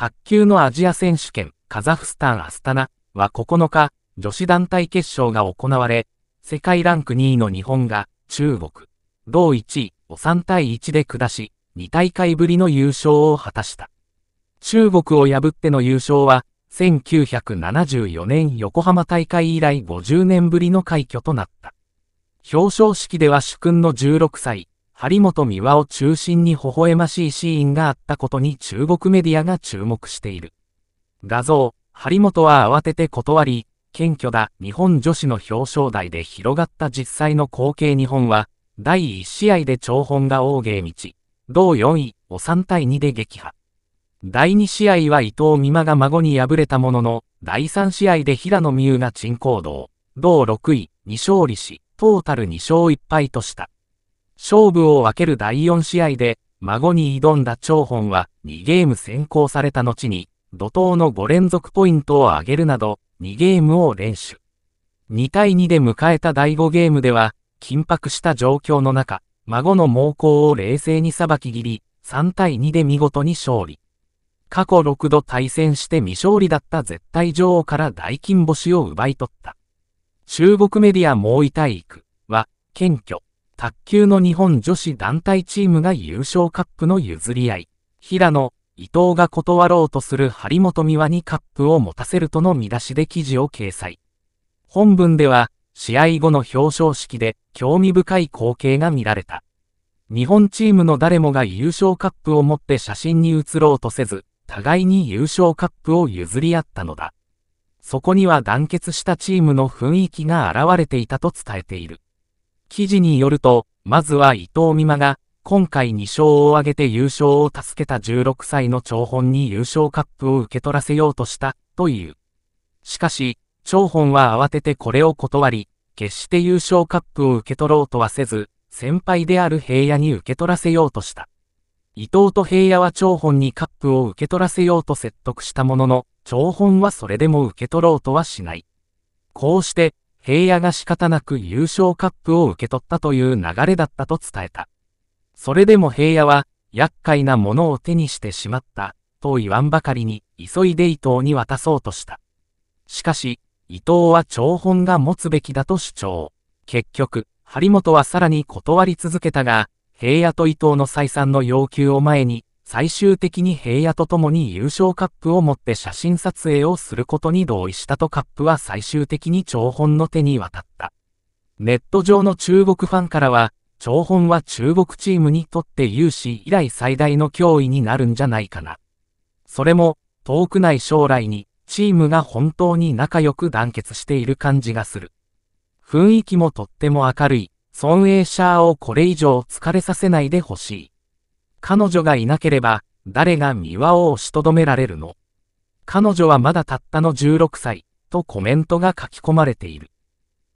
卓球のアジア選手権、カザフスタンアスタナは9日、女子団体決勝が行われ、世界ランク2位の日本が中国、同1位を3対1で下し、2大会ぶりの優勝を果たした。中国を破っての優勝は、1974年横浜大会以来50年ぶりの快挙となった。表彰式では主君の16歳、張本美和を中心に微笑ましいシーンがあったことに中国メディアが注目している。画像、張本は慌てて断り、謙虚だ日本女子の表彰台で広がった実際の光景日本は、第1試合で長本が大芸道、同4位を3対2で撃破。第2試合は伊藤美誠が孫に敗れたものの、第3試合で平野美宇が沈行動、同6位に勝利し、トータル2勝1敗とした。勝負を分ける第4試合で、孫に挑んだ張本は2ゲーム先行された後に、怒涛の5連続ポイントを上げるなど、2ゲームを連取。2対2で迎えた第5ゲームでは、緊迫した状況の中、孫の猛攻を冷静に裁き切り、3対2で見事に勝利。過去6度対戦して未勝利だった絶対女王から大金星を奪い取った。中国メディア猛威体育は、謙虚、卓球の日本女子団体チームが優勝カップの譲り合い、平野、伊藤が断ろうとする張本美和にカップを持たせるとの見出しで記事を掲載。本文では、試合後の表彰式で興味深い光景が見られた。日本チームの誰もが優勝カップを持って写真に写ろうとせず、互いに優勝カップを譲り合ったのだ。そこには団結したチームの雰囲気が現れていたと伝えている。記事によると、まずは伊藤美誠が、今回2勝を挙げて優勝を助けた16歳の張本に優勝カップを受け取らせようとした、という。しかし、張本は慌ててこれを断り、決して優勝カップを受け取ろうとはせず、先輩である平野に受け取らせようとした。伊藤と平野は張本にカップを受け取らせようと説得したものの、張本はそれでも受け取ろうとはしない。こうして、平野が仕方なく優勝カップを受け取ったという流れだったと伝えた。それでも平野は、厄介なものを手にしてしまった、と言わんばかりに、急いで伊藤に渡そうとした。しかし、伊藤は長本が持つべきだと主張。結局、張本はさらに断り続けたが、平野と伊藤の再三の要求を前に、最終的に平野と共に優勝カップを持って写真撮影をすることに同意したとカップは最終的に長本の手に渡った。ネット上の中国ファンからは、長本は中国チームにとって有志以来最大の脅威になるんじゃないかな。それも、遠くない将来に、チームが本当に仲良く団結している感じがする。雰囲気もとっても明るい、孫栄シャーをこれ以上疲れさせないでほしい。彼女がいなければ、誰が三輪を押しとどめられるの彼女はまだたったの16歳、とコメントが書き込まれている。